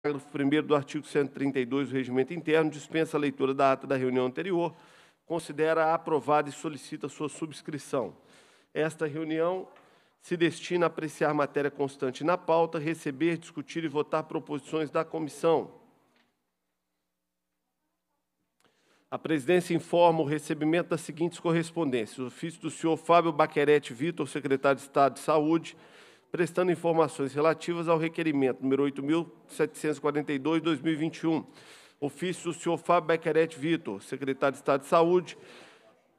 parágrafo 1 do artigo 132 do Regimento Interno dispensa a leitura da ata da reunião anterior, considera aprovada e solicita sua subscrição. Esta reunião se destina a apreciar matéria constante na pauta, receber, discutir e votar proposições da comissão. A presidência informa o recebimento das seguintes correspondências: o ofício do senhor Fábio Baquerete Vitor, secretário de Estado de Saúde, prestando informações relativas ao requerimento número 8.742-2021, ofício do senhor Fábio Bequerete Vitor, secretário de Estado de Saúde,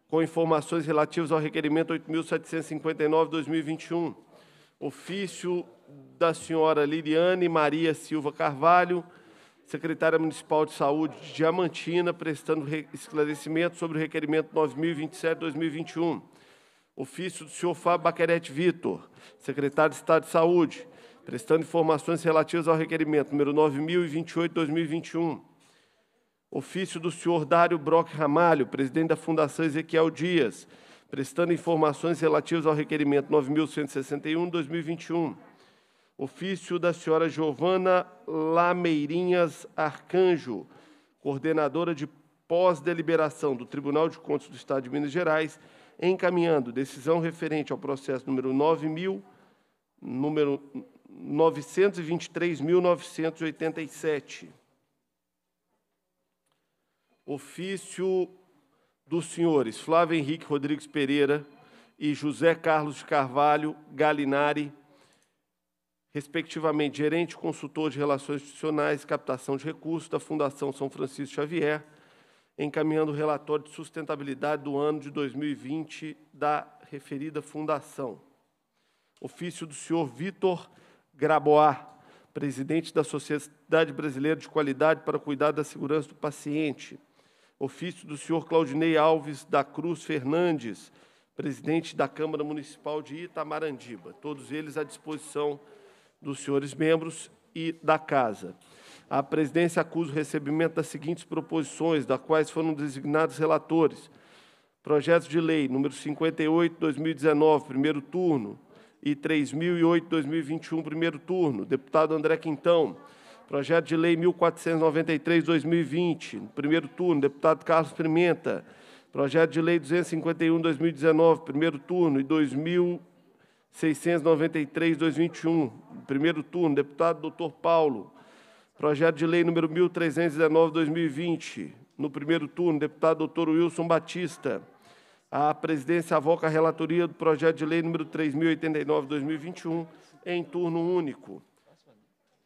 com informações relativas ao requerimento 8.759-2021, ofício da senhora Liriane Maria Silva Carvalho, secretária municipal de saúde de Diamantina, prestando esclarecimento sobre o requerimento 9027-2021, Ofício do senhor Fábio Baquerete Vitor, secretário de Estado de Saúde, prestando informações relativas ao requerimento número 9028/2021. Ofício do senhor Dário Brock Ramalho, presidente da Fundação Ezequiel Dias, prestando informações relativas ao requerimento 9161/2021. Ofício da senhora Giovana Lameirinhas Arcanjo, coordenadora de pós-deliberação do Tribunal de Contas do Estado de Minas Gerais, encaminhando decisão referente ao processo número 9000, número 923.987. Ofício dos senhores Flávio Henrique Rodrigues Pereira e José Carlos de Carvalho Galinari, respectivamente gerente consultor de relações institucionais e captação de recursos da Fundação São Francisco Xavier, encaminhando o relatório de sustentabilidade do ano de 2020 da referida fundação. Ofício do senhor Vitor Graboá, presidente da Sociedade Brasileira de Qualidade para Cuidar da Segurança do Paciente. Ofício do senhor Claudinei Alves da Cruz Fernandes, presidente da Câmara Municipal de Itamarandiba. Todos eles à disposição dos senhores membros e da Casa. A presidência acusa o recebimento das seguintes proposições, das quais foram designados relatores. projeto de lei número 58, 2019, primeiro turno, e 3008, 2021, primeiro turno. Deputado André Quintão. Projeto de lei 1493, 2020, primeiro turno. Deputado Carlos Pimenta. Projeto de lei 251, 2019, primeiro turno, e 2693, 2021, primeiro turno. Deputado Dr. Paulo. Projeto de lei número 1319/2020, no primeiro turno, deputado doutor Wilson Batista. A presidência avoca a relatoria do projeto de lei número 3089/2021 em turno único.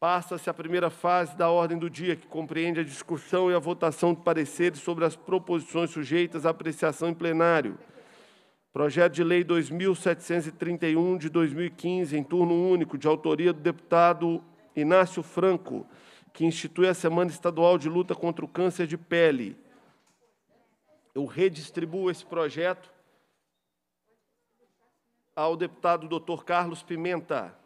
Passa-se a primeira fase da ordem do dia, que compreende a discussão e a votação de pareceres sobre as proposições sujeitas à apreciação em plenário. Projeto de Lei 2731 de 2015, em turno único, de autoria do deputado Inácio Franco, que institui a Semana Estadual de Luta contra o Câncer de Pele. Eu redistribuo esse projeto ao deputado Dr. Carlos Pimenta.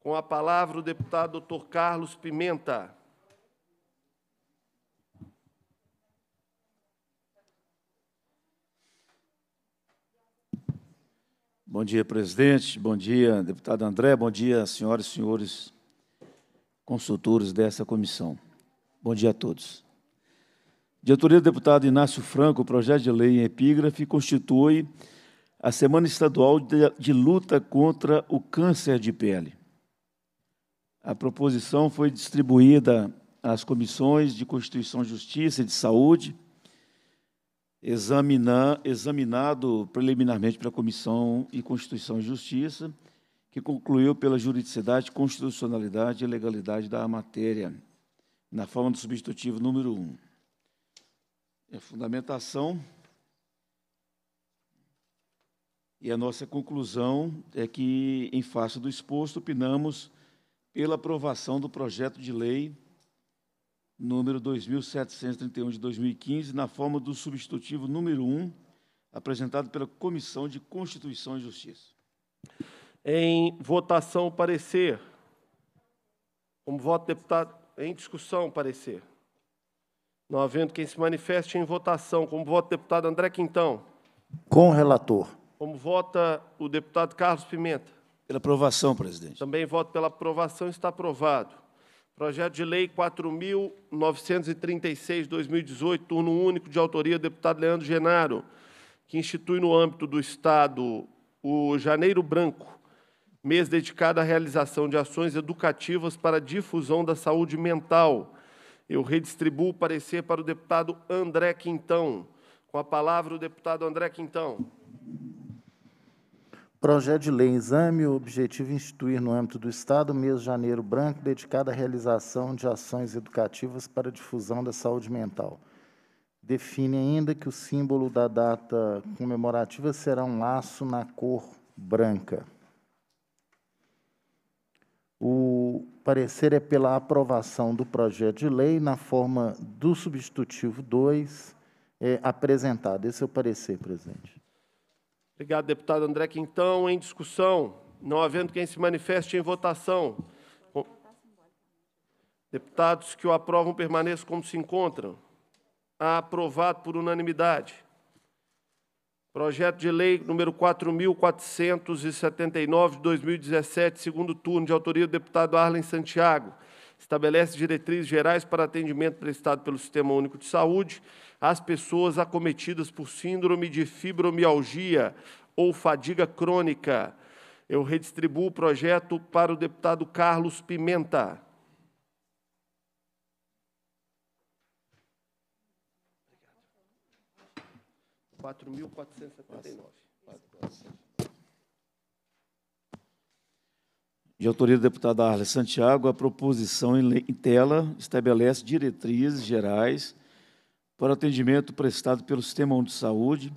Com a palavra, o deputado Dr. Carlos Pimenta. Bom dia, presidente. Bom dia, deputado André. Bom dia, senhoras e senhores consultores dessa comissão. Bom dia a todos. De autoria do deputado Inácio Franco, o projeto de lei em epígrafe constitui a Semana Estadual de Luta contra o Câncer de Pele. A proposição foi distribuída às comissões de Constituição, Justiça e de Saúde, examinado preliminarmente pela Comissão e Constituição e Justiça, que concluiu pela juridicidade, constitucionalidade e legalidade da matéria, na forma do substitutivo número 1. é A fundamentação e a nossa conclusão é que, em face do exposto, opinamos pela aprovação do projeto de lei número 2731 de 2015, na forma do substitutivo número 1, apresentado pela Comissão de Constituição e Justiça em votação parecer. Como voto, deputado, em discussão parecer. Não havendo quem se manifeste em votação. Como voto, deputado André Quintão. Com relator. Como vota o deputado Carlos Pimenta? Pela aprovação, presidente. Também voto pela aprovação, está aprovado. Projeto de Lei 4.936-2018, turno único de autoria do deputado Leandro Genaro, que institui no âmbito do Estado o Janeiro Branco, mês dedicado à realização de ações educativas para a difusão da saúde mental. Eu redistribuo o parecer para o deputado André Quintão. Com a palavra, o deputado André Quintão. Projeto de lei exame o objetivo instituir no âmbito do Estado o mês de janeiro branco dedicado à realização de ações educativas para a difusão da saúde mental. Define ainda que o símbolo da data comemorativa será um laço na cor branca. O parecer é pela aprovação do projeto de lei na forma do substitutivo 2 é, apresentado. Esse é o parecer, presidente. Obrigado, deputado André Quintão. Em discussão, não havendo quem se manifeste em votação. Deputados que o aprovam permaneçam como se encontram. Aprovado por unanimidade. Projeto de Lei número 4.479, de 2017, segundo turno, de autoria do deputado Arlen Santiago, estabelece diretrizes gerais para atendimento prestado pelo Sistema Único de Saúde às pessoas acometidas por síndrome de fibromialgia ou fadiga crônica. Eu redistribuo o projeto para o deputado Carlos Pimenta. 4.479. De autoria do deputado Arle Santiago, a proposição em tela estabelece diretrizes gerais para atendimento prestado pelo Sistema de Saúde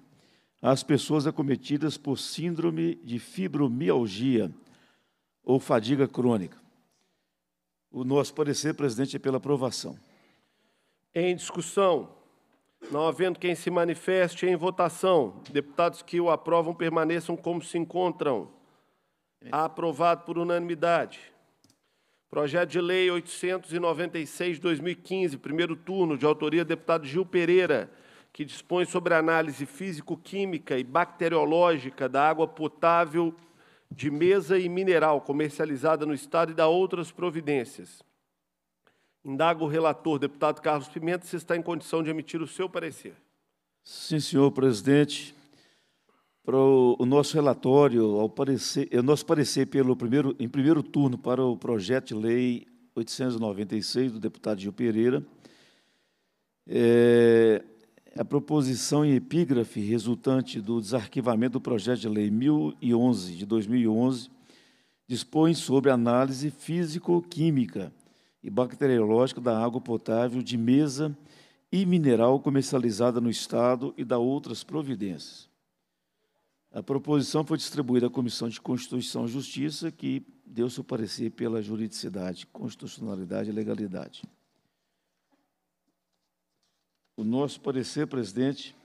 às pessoas acometidas por síndrome de fibromialgia ou fadiga crônica. O nosso parecer, presidente, é pela aprovação. Em discussão. Não havendo quem se manifeste em votação, deputados que o aprovam permaneçam como se encontram. É. Aprovado por unanimidade. Projeto de Lei 896-2015, primeiro turno, de autoria do deputado Gil Pereira, que dispõe sobre a análise físico-química e bacteriológica da água potável de mesa e mineral comercializada no Estado e da outras providências. Indaga o relator, deputado Carlos Pimenta, se está em condição de emitir o seu parecer. Sim, senhor presidente. Para o, nosso relatório, ao parecer, o é, nosso parecer pelo primeiro, em primeiro turno para o projeto de lei 896 do deputado Gil Pereira, é, a proposição em epígrafe resultante do desarquivamento do projeto de lei 1011 de 2011 dispõe sobre análise físico-química e bacteriológico da água potável de mesa e mineral comercializada no Estado e da outras providências. A proposição foi distribuída à Comissão de Constituição e Justiça, que deu seu parecer pela juridicidade, constitucionalidade e legalidade. O nosso parecer, presidente,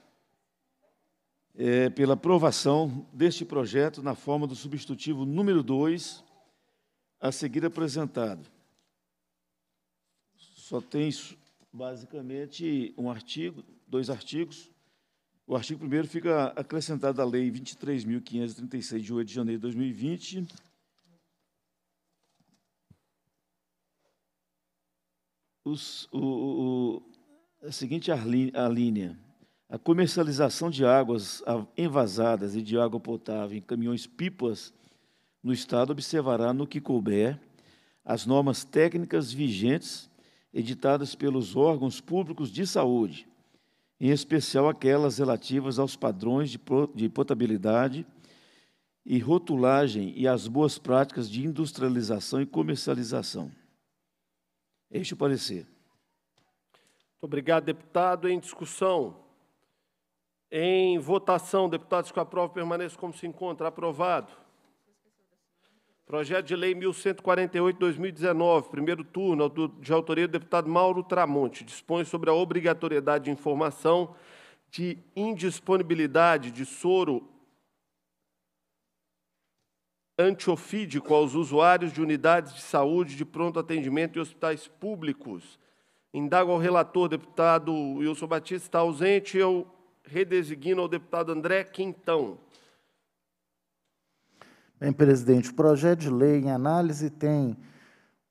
é pela aprovação deste projeto na forma do substitutivo número 2, a seguir apresentado só tem basicamente um artigo, dois artigos. O artigo primeiro fica acrescentado à Lei 23.536, de 8 de janeiro de 2020, Os, o, o, a seguinte linha: A comercialização de águas envasadas e de água potável em caminhões-pipas no Estado observará, no que couber, as normas técnicas vigentes editadas pelos órgãos públicos de saúde, em especial aquelas relativas aos padrões de potabilidade e rotulagem e às boas práticas de industrialização e comercialização. Este é o parecer. Muito obrigado, deputado. Em discussão. Em votação, deputados que aprovam permaneçam como se encontra. Aprovado. Projeto de Lei 1148-2019, primeiro turno, de autoria do deputado Mauro Tramonte, dispõe sobre a obrigatoriedade de informação de indisponibilidade de soro antiofídico aos usuários de unidades de saúde de pronto atendimento e hospitais públicos. Indago ao relator, deputado Wilson Batista, está ausente, eu redesigno ao deputado André Quintão. Bem, presidente, o projeto de lei em análise tem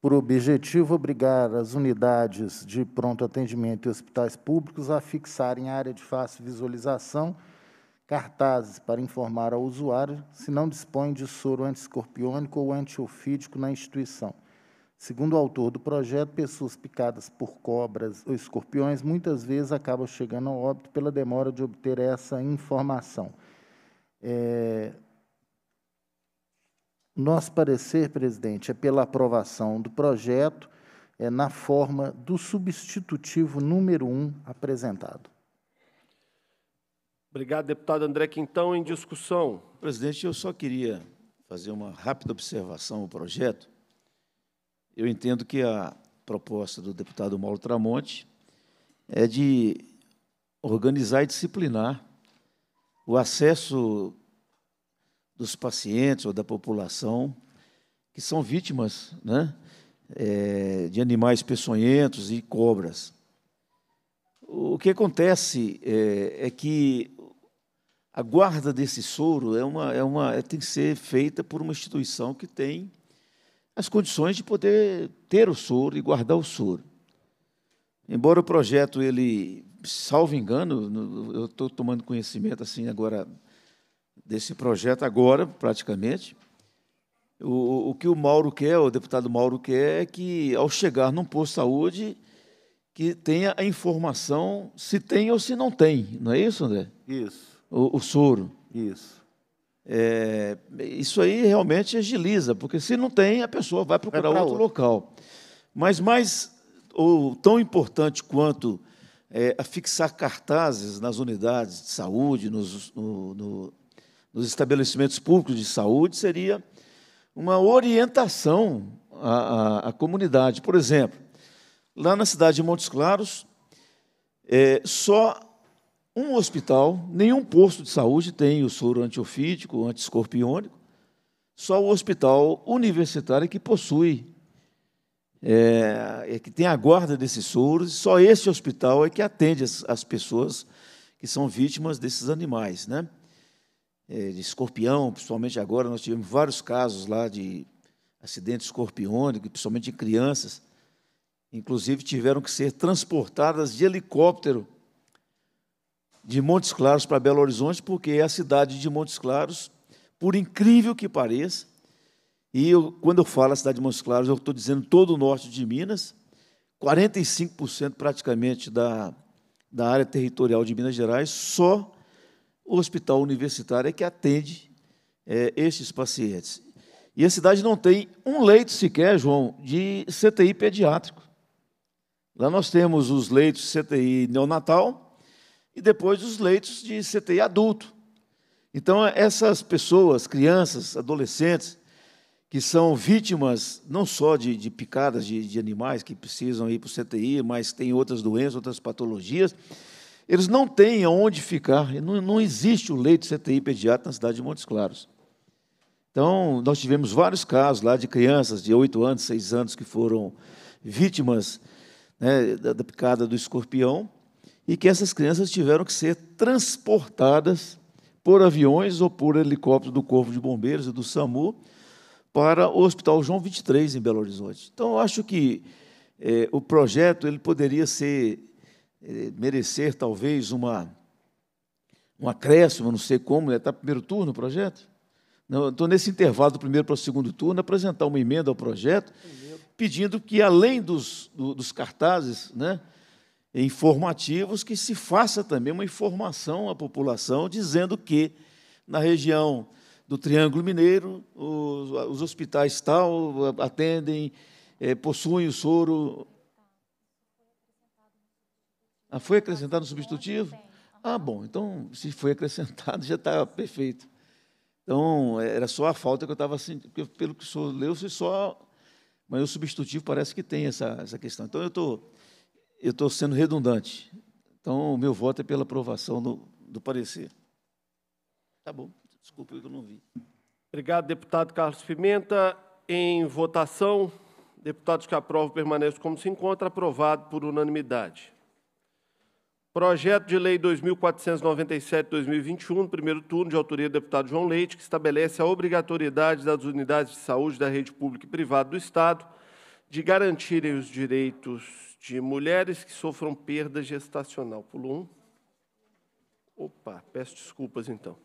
por objetivo obrigar as unidades de pronto atendimento e hospitais públicos a fixar em área de fácil visualização cartazes para informar ao usuário se não dispõe de soro antiscorpiônico ou antiofídico na instituição. Segundo o autor do projeto, pessoas picadas por cobras ou escorpiões muitas vezes acabam chegando ao óbito pela demora de obter essa informação. É, nosso parecer, presidente, é pela aprovação do projeto é, na forma do substitutivo número 1 apresentado. Obrigado, deputado André Quintão. Em discussão. Presidente, eu só queria fazer uma rápida observação ao projeto. Eu entendo que a proposta do deputado Mauro Tramonte é de organizar e disciplinar o acesso dos pacientes ou da população que são vítimas né, é, de animais peçonhentos e cobras. O que acontece é, é, que a guarda desse soro é uma, é uma, é, tem que ser feita por uma instituição que tem as condições de poder ter o soro e guardar o soro. Embora o projeto, ele, salvo engano, eu estou tomando conhecimento assim agora desse projeto agora, praticamente. O, o que o Mauro quer, o deputado Mauro quer, é que, ao chegar num posto de saúde, que tenha a informação se tem ou se não tem. Não é isso, André? Isso. O, o soro. Isso. É, isso aí realmente agiliza, porque se não tem, a pessoa vai procurar vai outro, outro, local. Mas mais, ou tão importante quanto é, a fixar cartazes nas unidades de saúde, nos, no, dos estabelecimentos públicos de saúde seria uma orientação à, à, à comunidade. Por exemplo, lá na cidade de Montes Claros, é, só um hospital, nenhum posto de saúde tem o soro antiofídico, antiscorpiônico, só o hospital universitário que possui, é, é, que tem a guarda desses soros, só esse hospital é que atende as, as pessoas que são vítimas desses animais. Né? É, de escorpião, principalmente agora, nós tivemos vários casos lá de acidente escorpiônico, principalmente de crianças, inclusive tiveram que ser transportadas de helicóptero de Montes Claros para Belo Horizonte, porque é a cidade de Montes Claros, por incrível que pareça, e eu, quando eu falo a cidade de Montes Claros, eu estou dizendo todo o norte de Minas, 45% praticamente da, da área territorial de Minas Gerais só o hospital universitário é que atende é, estes pacientes. E a cidade não tem um leito sequer, João, de CTI pediátrico. Lá nós temos os leitos CTI neonatal e depois os leitos de CTI adulto. Então, essas pessoas, crianças, adolescentes, que são vítimas não só de, de picadas de, de animais que precisam ir para o CTI, mas têm outras doenças, outras patologias, eles não têm aonde ficar, não, não existe o leito CTI pediátrico na cidade de Montes Claros. Então, nós tivemos vários casos lá de crianças de 8 anos, 6 anos que foram vítimas né, da, da picada do escorpião e que essas crianças tiveram que ser transportadas por aviões ou por helicóptero do Corpo de Bombeiros e do SAMU para o Hospital João 23, em Belo Horizonte. Então, eu acho que é, o projeto ele poderia ser eh, merecer talvez uma um acréscimo, não sei como, está né? no primeiro turno o projeto? estou nesse intervalo do primeiro para o segundo turno apresentar uma emenda ao projeto, pedindo que, além dos, do, dos cartazes né, informativos, que se faça também uma informação à população dizendo que, na região do Triângulo Mineiro, os, os hospitais tal atendem, é, possuem o soro ah, foi acrescentado no substitutivo? Ah, bom, então se foi acrescentado já está perfeito. Então era só a falta que eu estava sentindo, porque pelo que o senhor leu, foi só. Mas o substitutivo parece que tem essa, essa questão. Então eu tô, estou sendo redundante. Então o meu voto é pela aprovação do, do parecer. Tá bom, desculpa, eu não vi. Obrigado, deputado Carlos Pimenta. Em votação, deputados que aprovam permaneçam como se encontra, aprovado por unanimidade. Projeto de Lei 2497-2021, primeiro turno, de autoria do deputado João Leite, que estabelece a obrigatoriedade das unidades de saúde da rede pública e privada do Estado de garantirem os direitos de mulheres que sofram perda gestacional. Pulo um. Opa, peço desculpas então.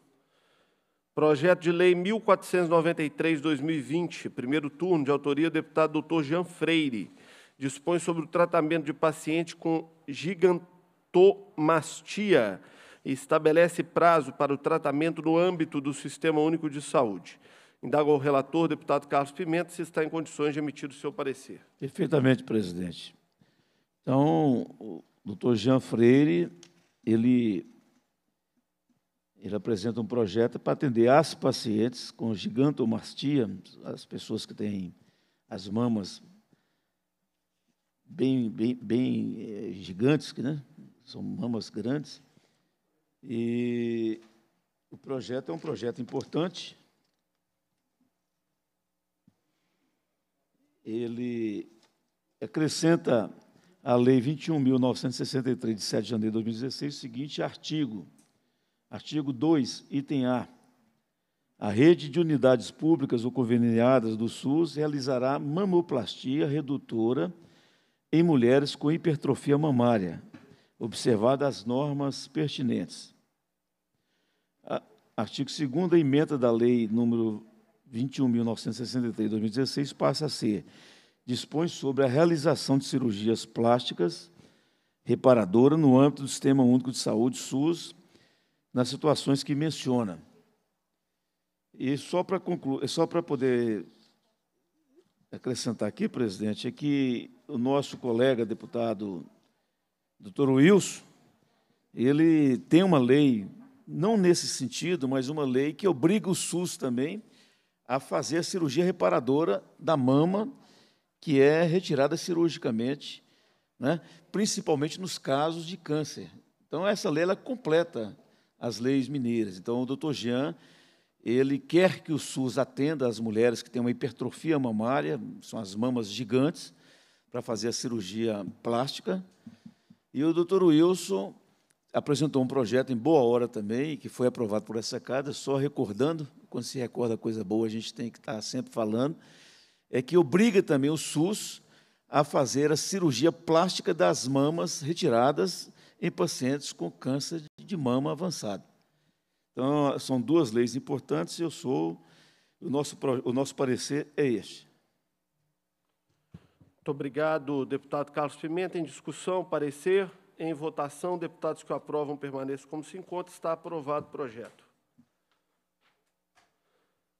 Projeto de Lei 1493-2020, primeiro turno, de autoria do deputado Dr. Jean Freire, dispõe sobre o tratamento de paciente com gigantesco sintomastia e estabelece prazo para o tratamento no âmbito do Sistema Único de Saúde. Indaga o relator, deputado Carlos Pimenta, se está em condições de emitir o seu parecer. Perfeitamente, presidente. Então, o doutor Jean Freire, ele, ele apresenta um projeto para atender as pacientes com gigantomastia, as pessoas que têm as mamas bem, bem, bem é, gigantes, né? são mamas grandes. E o projeto é um projeto importante. Ele acrescenta à Lei 21.963, de 7 de janeiro de 2016, o seguinte artigo, artigo 2, item A. A rede de unidades públicas ou conveniadas do SUS realizará mamoplastia redutora em mulheres com hipertrofia mamária, observadas as normas pertinentes. Artigo 2 emenda da lei número 21.963, 2016, passa a ser dispõe sobre a realização de cirurgias plásticas reparadora no âmbito do Sistema Único de Saúde, SUS, nas situações que menciona. E só para concluir, é só para poder acrescentar aqui, presidente, é que o nosso colega deputado Dr. Wilson, ele tem uma lei, não nesse sentido, mas uma lei que obriga o SUS também a fazer a cirurgia reparadora da mama, que é retirada cirurgicamente, né? principalmente nos casos de câncer. Então, essa lei ela completa as leis mineiras. Então, o doutor Jean, ele quer que o SUS atenda as mulheres que têm uma hipertrofia mamária, são as mamas gigantes, para fazer a cirurgia plástica, e o doutor Wilson apresentou um projeto em boa hora também, que foi aprovado por essa casa, só recordando, quando se recorda coisa boa, a gente tem que estar sempre falando, é que obriga também o SUS a fazer a cirurgia plástica das mamas retiradas em pacientes com câncer de mama avançado. Então, são duas leis importantes e eu sou o nosso o nosso parecer é este. Muito obrigado, deputado Carlos Pimenta. Em discussão, parecer. Em votação, deputados que o aprovam permaneçam como se encontra. Está aprovado o projeto.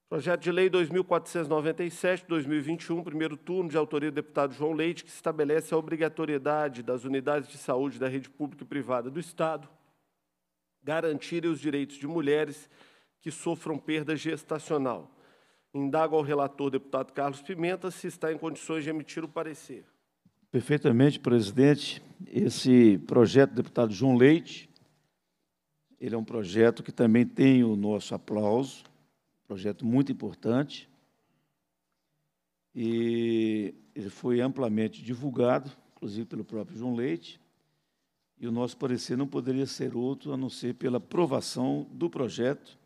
Projeto de Lei 2497, 2021, primeiro turno, de autoria do deputado João Leite, que estabelece a obrigatoriedade das unidades de saúde da rede pública e privada do Estado garantirem os direitos de mulheres que sofram perda gestacional. Indago ao relator, deputado Carlos Pimenta, se está em condições de emitir o parecer. Perfeitamente, presidente. Esse projeto deputado João Leite, ele é um projeto que também tem o nosso aplauso, projeto muito importante, e ele foi amplamente divulgado, inclusive pelo próprio João Leite, e o nosso parecer não poderia ser outro a não ser pela aprovação do projeto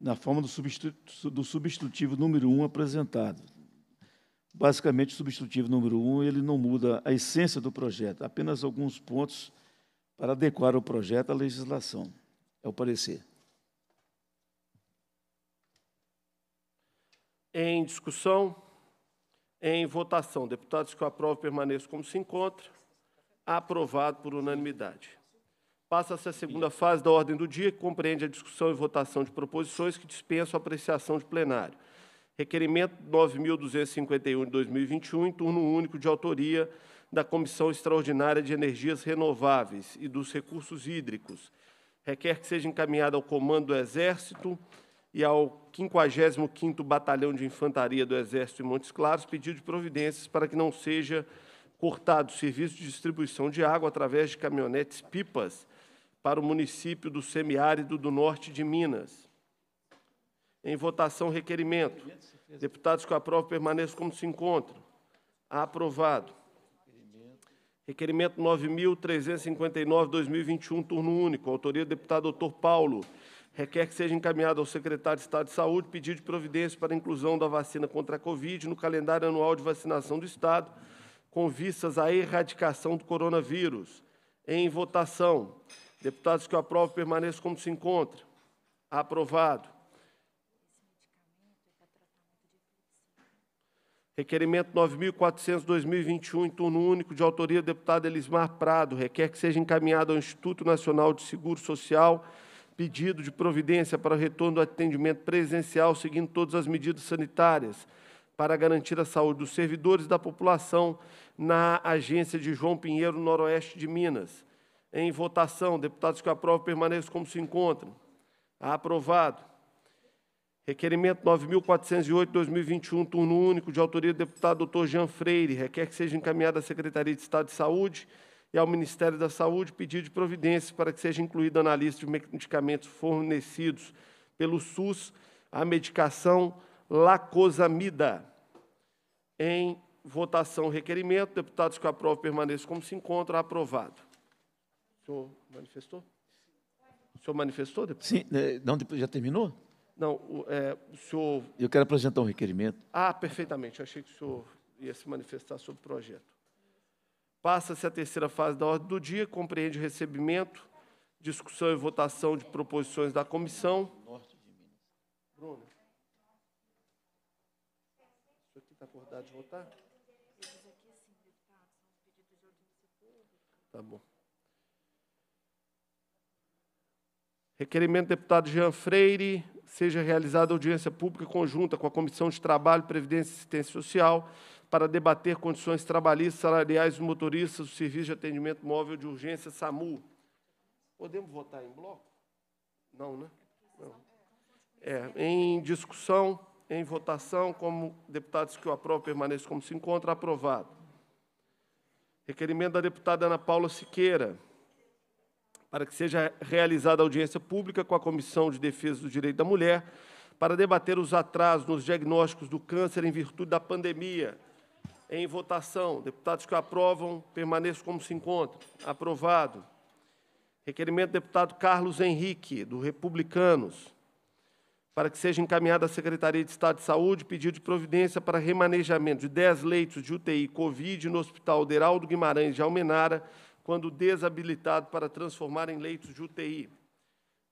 na forma do substitutivo, do substitutivo número 1 um apresentado. Basicamente, o substitutivo número 1 um, ele não muda a essência do projeto, apenas alguns pontos para adequar o projeto à legislação. É o parecer. Em discussão, em votação, deputados que eu aprovo permaneço como se encontra. Aprovado por unanimidade. Passa-se a segunda fase da ordem do dia, que compreende a discussão e votação de proposições que dispensam a apreciação de plenário. Requerimento 9.251 de 2021, em turno único de autoria da Comissão Extraordinária de Energias Renováveis e dos Recursos Hídricos. Requer que seja encaminhado ao Comando do Exército e ao 55º Batalhão de Infantaria do Exército em Montes Claros pedido de providências para que não seja cortado o serviço de distribuição de água através de caminhonetes pipas para o município do semiárido do norte de Minas. Em votação, requerimento. Deputados que aprovam permaneçam como se encontram. Aprovado. Requerimento 9.359-2021, turno único. Autoria do deputado doutor Paulo. Requer que seja encaminhado ao secretário de Estado de Saúde pedido de providência para a inclusão da vacina contra a Covid no calendário anual de vacinação do Estado, com vistas à erradicação do coronavírus. Em votação. Deputados que eu aprovo permaneçam como se encontra. Aprovado. Requerimento 9.400-2021, em turno único, de autoria do deputado Elismar Prado, requer que seja encaminhado ao Instituto Nacional de Seguro Social pedido de providência para o retorno do atendimento presencial, seguindo todas as medidas sanitárias para garantir a saúde dos servidores e da população na agência de João Pinheiro, noroeste de Minas em votação. Deputados que aprovam permaneçam como se encontram. Tá aprovado. Requerimento 9.408, 2021, turno único, de autoria do deputado doutor Jean Freire. Requer que seja encaminhado à Secretaria de Estado de Saúde e ao Ministério da Saúde pedido de providências para que seja incluída na lista de medicamentos fornecidos pelo SUS a medicação lacosamida. Em votação, requerimento. Deputados que aprovam permaneçam como se encontram. Aprovado senhor manifestou? O senhor manifestou depois? Sim, é, não, depois já terminou? Não, o, é, o senhor. Eu quero apresentar um requerimento. Ah, perfeitamente. Eu achei que o senhor ia se manifestar sobre o projeto. Passa-se a terceira fase da ordem do dia, compreende o recebimento, discussão e votação de proposições da comissão. Norte de Minas. Bruno. O senhor aqui está acordado de votar? Tá bom. Requerimento do deputado Jean Freire, seja realizada audiência pública conjunta com a Comissão de Trabalho, Previdência e Assistência Social para debater condições trabalhistas, salariais dos motoristas do Serviço de Atendimento Móvel de Urgência, SAMU. Podemos votar em bloco? Não, né? Não. É, em discussão, em votação, como deputados que o aprovam permaneçam como se encontra, aprovado. Requerimento da deputada Ana Paula Siqueira, para que seja realizada audiência pública com a Comissão de Defesa do Direito da Mulher para debater os atrasos nos diagnósticos do câncer em virtude da pandemia. Em votação, deputados que aprovam, permaneçam como se encontram. Aprovado. Requerimento do deputado Carlos Henrique, do Republicanos, para que seja encaminhada à Secretaria de Estado de Saúde pedido de providência para remanejamento de 10 leitos de UTI Covid no Hospital Deraldo Guimarães de Almenara, quando desabilitado para transformar em leitos de UTI.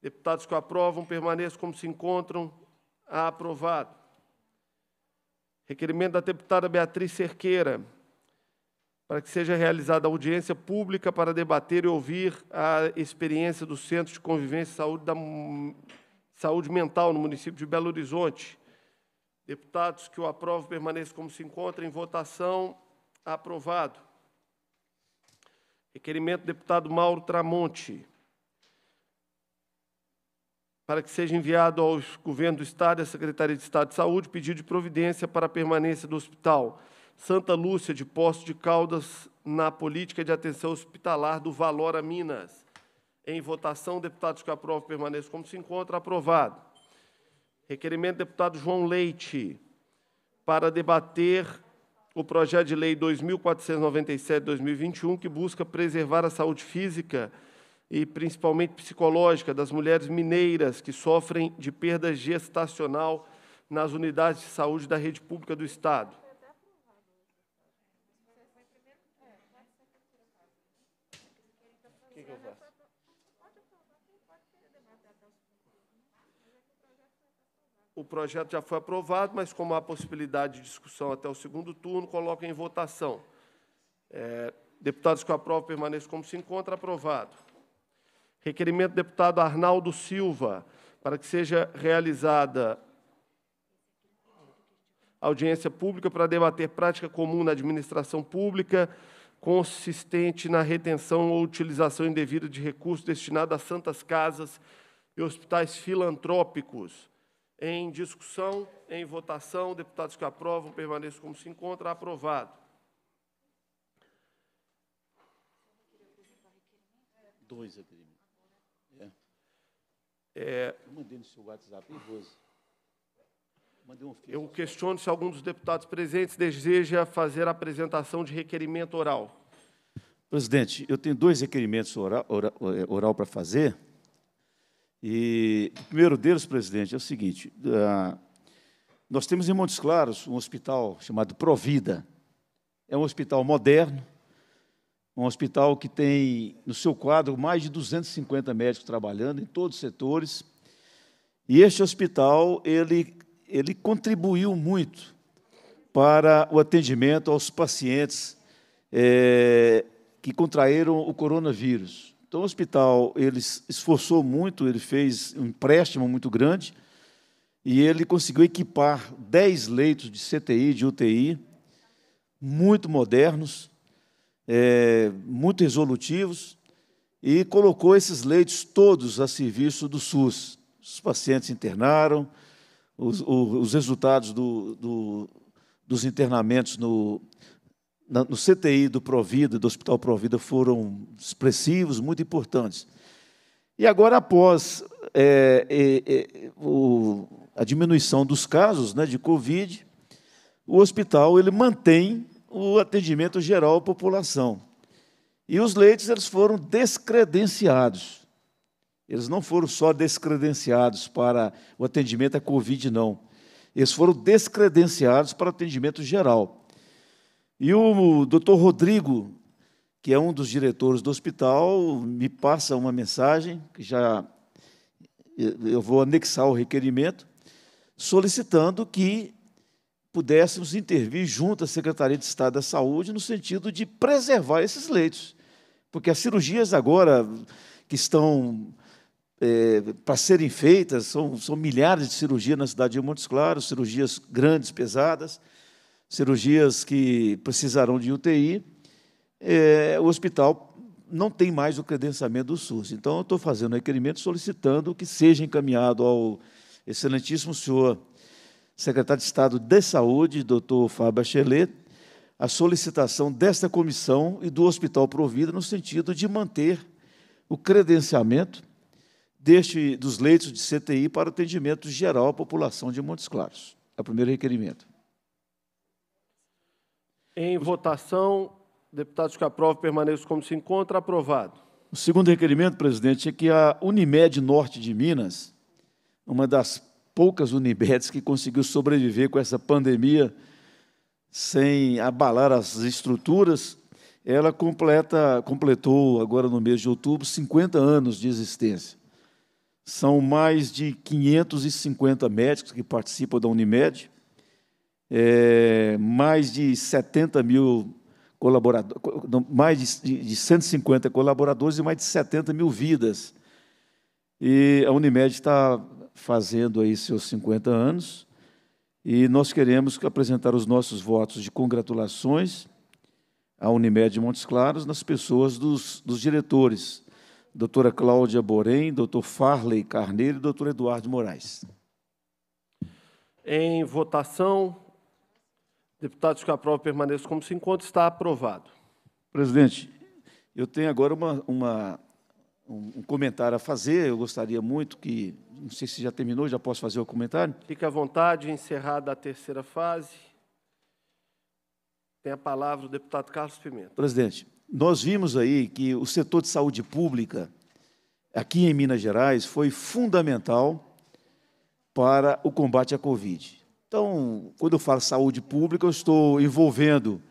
Deputados que aprovam, permaneçam como se encontram. Aprovado. Requerimento da deputada Beatriz Cerqueira, para que seja realizada audiência pública para debater e ouvir a experiência do Centro de Convivência e Saúde, da, Saúde Mental no município de Belo Horizonte. Deputados que o aprovam permaneçam como se encontram. Em votação, aprovado. Requerimento do deputado Mauro Tramonte. Para que seja enviado ao governo do Estado e à Secretaria de Estado de Saúde pedido de providência para a permanência do Hospital Santa Lúcia de Poço de Caldas na política de atenção hospitalar do Valora Minas. Em votação, deputados que aprovam permaneçam como se encontra. Aprovado. Requerimento do deputado João Leite para debater o projeto de lei 2497/2021, que busca preservar a saúde física e principalmente psicológica das mulheres mineiras que sofrem de perda gestacional nas unidades de saúde da rede pública do Estado. O projeto já foi aprovado, mas como há possibilidade de discussão até o segundo turno, coloca em votação. É, deputados que aprovam permaneçam como se encontra, aprovado. Requerimento do deputado Arnaldo Silva, para que seja realizada audiência pública para debater prática comum na administração pública consistente na retenção ou utilização indevida de recursos destinados a santas casas e hospitais filantrópicos em discussão, em votação, deputados que aprovam permaneçam como se encontra. Aprovado. Dois requerimentos. É, é. é. eu mandei no seu WhatsApp, Um eu questiono se algum dos deputados presentes deseja fazer a apresentação de requerimento oral. Presidente, eu tenho dois requerimentos oral, oral, oral para fazer. E o primeiro deles, presidente, é o seguinte: ah, nós temos em Montes Claros um hospital chamado Provida. É um hospital moderno, um hospital que tem no seu quadro mais de 250 médicos trabalhando em todos os setores. E este hospital ele, ele contribuiu muito para o atendimento aos pacientes é, que contraíram o coronavírus. Então, o hospital ele esforçou muito, ele fez um empréstimo muito grande e ele conseguiu equipar 10 leitos de CTI, de UTI, muito modernos, é, muito resolutivos, e colocou esses leitos todos a serviço do SUS. Os pacientes internaram, os, os resultados do, do, dos internamentos no, no CTI do Provida, do Hospital Provida, foram expressivos, muito importantes. E agora, após é, é, é, o, a diminuição dos casos né, de Covid, o hospital ele mantém o atendimento geral à população. E os leitos eles foram descredenciados. Eles não foram só descredenciados para o atendimento à Covid, não. Eles foram descredenciados para atendimento geral. E o doutor Rodrigo, que é um dos diretores do hospital, me passa uma mensagem, que já eu vou anexar o requerimento, solicitando que pudéssemos intervir junto à Secretaria de Estado da Saúde no sentido de preservar esses leitos. Porque as cirurgias agora que estão é, para serem feitas, são, são milhares de cirurgias na cidade de Montes Claros, cirurgias grandes, pesadas, cirurgias que precisarão de UTI, é, o hospital não tem mais o credenciamento do SUS. Então, eu estou fazendo um requerimento solicitando que seja encaminhado ao excelentíssimo senhor secretário de Estado de Saúde, doutor Fábio Bachelet, a solicitação desta comissão e do Hospital Provida no sentido de manter o credenciamento deste, dos leitos de CTI para atendimento geral à população de Montes Claros. É o primeiro requerimento. Em votação, deputados que aprovam permaneçam como se encontra. Aprovado. O segundo requerimento, presidente, é que a Unimed Norte de Minas, uma das poucas Unimedes que conseguiu sobreviver com essa pandemia sem abalar as estruturas, ela completa, completou agora no mês de outubro 50 anos de existência. São mais de 550 médicos que participam da Unimed é, mais de 70 mil colaboradores, mais de, de 150 colaboradores e mais de 70 mil vidas. E a Unimed está fazendo aí seus 50 anos e nós queremos apresentar os nossos votos de congratulações à Unimed Montes Claros nas pessoas dos, dos diretores, doutora Cláudia Borém, doutor Farley Carneiro e doutor Eduardo Moraes. Em votação, Deputados que aprovam permaneçam como se encontra. Está aprovado. Presidente, eu tenho agora uma, uma, um comentário a fazer. Eu gostaria muito que, não sei se já terminou, já posso fazer o comentário? Fique à vontade, encerrada a terceira fase. Tem a palavra o deputado Carlos Pimenta. Presidente, nós vimos aí que o setor de saúde pública, aqui em Minas Gerais, foi fundamental para o combate à Covid. Então, quando eu falo saúde pública, eu estou envolvendo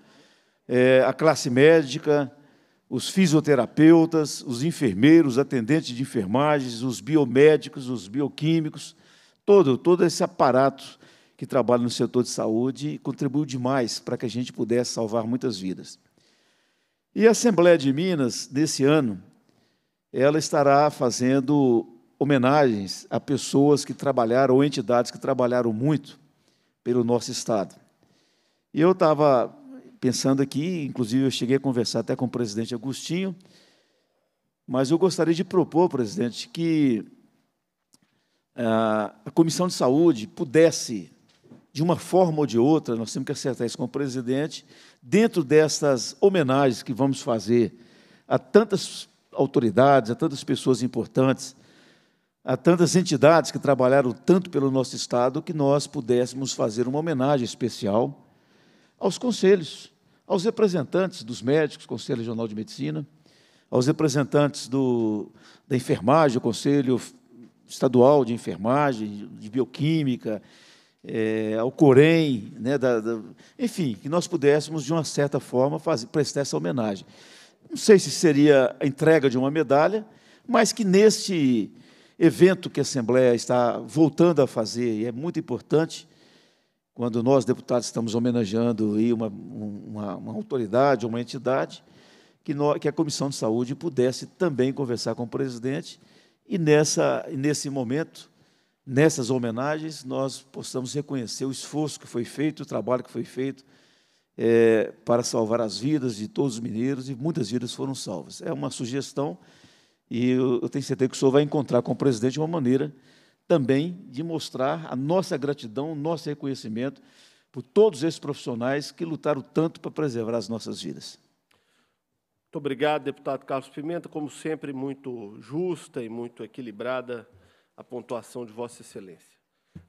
é, a classe médica, os fisioterapeutas, os enfermeiros, os atendentes de enfermagens, os biomédicos, os bioquímicos, todo, todo esse aparato que trabalha no setor de saúde e contribuiu demais para que a gente pudesse salvar muitas vidas. E a Assembleia de Minas, nesse ano, ela estará fazendo homenagens a pessoas que trabalharam ou entidades que trabalharam muito pelo nosso Estado. E eu estava pensando aqui, inclusive eu cheguei a conversar até com o presidente Agostinho, mas eu gostaria de propor, presidente, que ah, a Comissão de Saúde pudesse, de uma forma ou de outra, nós temos que acertar isso com o presidente, dentro destas homenagens que vamos fazer a tantas autoridades, a tantas pessoas importantes, a tantas entidades que trabalharam tanto pelo nosso Estado que nós pudéssemos fazer uma homenagem especial aos conselhos, aos representantes dos médicos, Conselho Regional de Medicina, aos representantes do, da enfermagem, o Conselho Estadual de Enfermagem, de Bioquímica, é, ao Corém, né, da, da, enfim, que nós pudéssemos, de uma certa forma, fazer, prestar essa homenagem. Não sei se seria a entrega de uma medalha, mas que neste evento que a Assembleia está voltando a fazer, e é muito importante, quando nós, deputados, estamos homenageando aí uma, uma, uma autoridade, uma entidade, que, nós, que a Comissão de Saúde pudesse também conversar com o presidente e, nessa, nesse momento, nessas homenagens, nós possamos reconhecer o esforço que foi feito, o trabalho que foi feito é, para salvar as vidas de todos os mineiros, e muitas vidas foram salvas. É uma sugestão e eu, eu tenho certeza que o senhor vai encontrar com o presidente uma maneira também de mostrar a nossa gratidão, o nosso reconhecimento por todos esses profissionais que lutaram tanto para preservar as nossas vidas. Muito obrigado, deputado Carlos Pimenta. Como sempre, muito justa e muito equilibrada a pontuação de Vossa Excelência.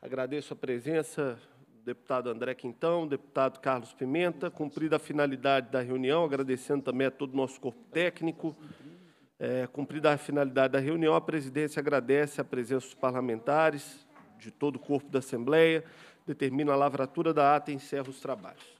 Agradeço a presença do deputado André Quintão, deputado Carlos Pimenta, cumprida a finalidade da reunião, agradecendo também a todo o nosso corpo técnico, é, cumprida a finalidade da reunião, a presidência agradece a presença dos parlamentares de todo o corpo da Assembleia, determina a lavratura da ata e encerra os trabalhos.